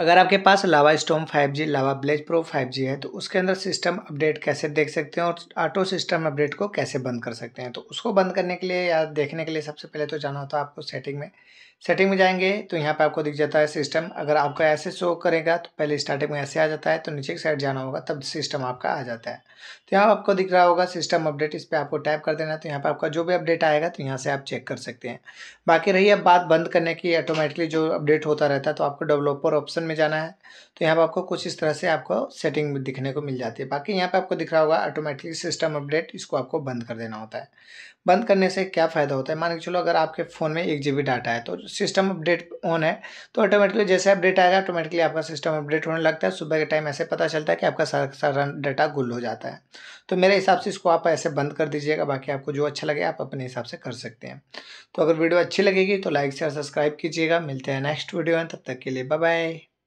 अगर आपके पास लावा स्टोम 5G लावा Blaze pro 5G है तो उसके अंदर सिस्टम अपडेट कैसे देख सकते हैं और ऑटो सिस्टम अपडेट को कैसे बंद कर सकते हैं तो उसको बंद करने के लिए या देखने के लिए सबसे पहले तो जाना होता है आपको सेटिंग में सेटिंग में जाएंगे तो यहाँ पे आपको दिख जाता है सिस्टम अगर आपका ऐसे शो करेगा तो पहले स्टार्टिंग में ऐसे आ जाता है तो नीचे की साइड जाना होगा तब सिस्टम आपका आ जाता है तो यहाँ आपको दिख रहा होगा सिस्टम अपडेट इस पर आपको टाइप कर देना है तो यहाँ पर आपका जो भी अपडेट आएगा तो यहाँ से आप चेक कर सकते हैं बाकी रही अब बात बंद करने की ऑटोमेटिकली जो अपडेट होता रहता है तो आपको डेवलपर ऑप्शन में जाना है तो यहाँ पर आपको कुछ इस तरह से आपको सेटिंग दिखने को मिल जाती है बाकी यहाँ पे आपको दिख रहा होगा ऑटोमेटिक सिस्टम अपडेट इसको आपको बंद कर देना होता है बंद करने से क्या फ़ायदा होता है मान के चलो अगर आपके फ़ोन में एक जी डाटा है तो सिस्टम अपडेट ऑन है तो ऑटोमेटिकली जैसे अपडेट आएगा ऑटोमेटिकली आपका सिस्टम अपडेट होने लगता है सुबह के टाइम ऐसे पता चलता है कि आपका सारा सारा डाटा गुल हो जाता है तो मेरे हिसाब से इसको आप ऐसे बंद कर दीजिएगा बाकी आपको जो अच्छा लगे आप अपने हिसाब से कर सकते हैं तो अगर वीडियो अच्छी लगेगी तो लाइक शेयर सब्सक्राइब कीजिएगा मिलते हैं नेक्स्ट वीडियो में तब तक के लिए बाय बाय